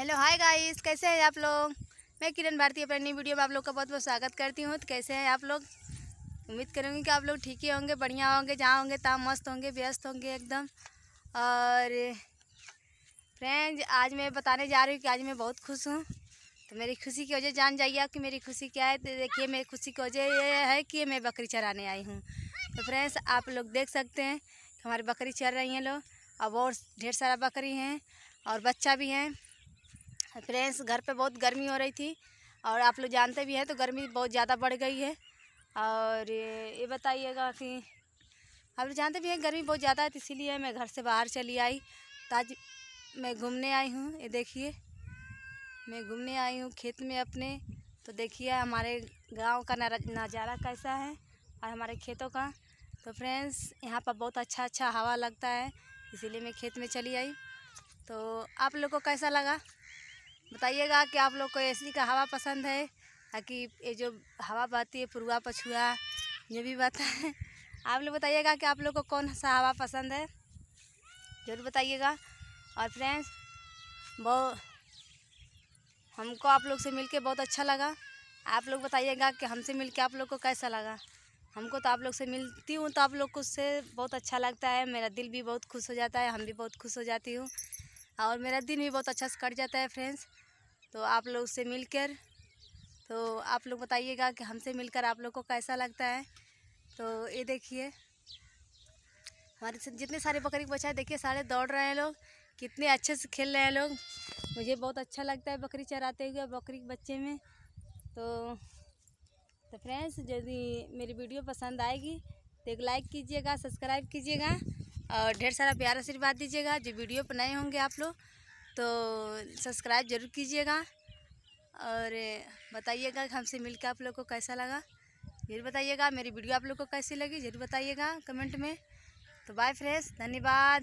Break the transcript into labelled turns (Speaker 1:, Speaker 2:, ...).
Speaker 1: hello hi guys कैसे हैं आप लोग मैं किरण भारती अपने नई वीडियो में आप लोग का बहुत बहुत स्वागत करती हूँ तो कैसे हैं आप लोग उम्मीद करूँगी कि आप लोग ठीक ही होंगे बढ़िया होंगे जहाँ होंगे तहाँ मस्त होंगे व्यस्त होंगे एकदम और फ्रेंड्स आज मैं बताने जा रही हूँ कि आज मैं बहुत खुश हूँ तो मेरी खुशी की वजह जान जाइए कि मेरी खुशी क्या है तो देखिए मेरी खुशी की वजह ये है कि मैं बकरी चराने आई हूँ तो फ्रेंड्स आप लोग देख सकते हैं कि हमारी बकरी चर रही हैं लोग अब और ढेर सारा बकरी हैं और बच्चा भी हैं फ्रेंड्स घर पे बहुत गर्मी हो रही थी और आप लोग जानते भी हैं तो गर्मी बहुत ज़्यादा बढ़ गई है और ये बताइएगा कि आप लोग जानते भी हैं गर्मी बहुत ज़्यादा है तो इसीलिए मैं घर से बाहर चली आई ताज मैं घूमने आई हूँ ये देखिए मैं घूमने आई हूँ खेत में अपने तो देखिए हमारे गाँव का नज़ारा कैसा है और हमारे खेतों का तो फ्रेंड्स यहाँ पर बहुत अच्छा अच्छा हवा लगता है इसीलिए मैं खेत में चली आई तो आप लोग को कैसा लगा बताइएगा कि आप लोग को ए का हवा पसंद है ताकि ये जो हवा बहती है पुरुआ पछुआ ये भी बात है आप लोग बताइएगा कि आप लोग को कौन सा हवा पसंद है ज़रूर बताइएगा और फ्रेंड्स बहुत हमको आप लोग से मिलके बहुत अच्छा लगा आप लोग बताइएगा कि हमसे मिलके आप लोग को कैसा लगा हमको तो आप लोग से मिलती हूँ तो आप लोग को से बहुत अच्छा लगता है मेरा दिल भी बहुत खुश हो जाता है हम भी बहुत खुश हो जाती हूँ और मेरा दिन भी बहुत अच्छा से कट जाता है फ्रेंड्स तो आप लोग से मिलकर तो आप लोग बताइएगा कि हमसे मिलकर आप लोग को कैसा लगता है तो ये देखिए हमारे जितने सारे बकरी के बच्चा है देखिए सारे दौड़ रहे हैं लोग कितने अच्छे से खेल रहे हैं लोग मुझे बहुत अच्छा लगता है बकरी चराते हुए बकरी के बच्चे में तो तो फ्रेंड्स यदि मेरी वीडियो पसंद आएगी तो एक लाइक कीजिएगा सब्सक्राइब कीजिएगा और ढेर सारा प्यार आशीर्वाद दीजिएगा जो वीडियो पर नए होंगे आप लोग तो सब्सक्राइब जरूर कीजिएगा और बताइएगा कि हमसे मिलकर आप लोग को कैसा लगा जरूर बताइएगा मेरी वीडियो आप लोग को कैसी लगी जरूर बताइएगा कमेंट में तो बाय फ्रेंड्स धन्यवाद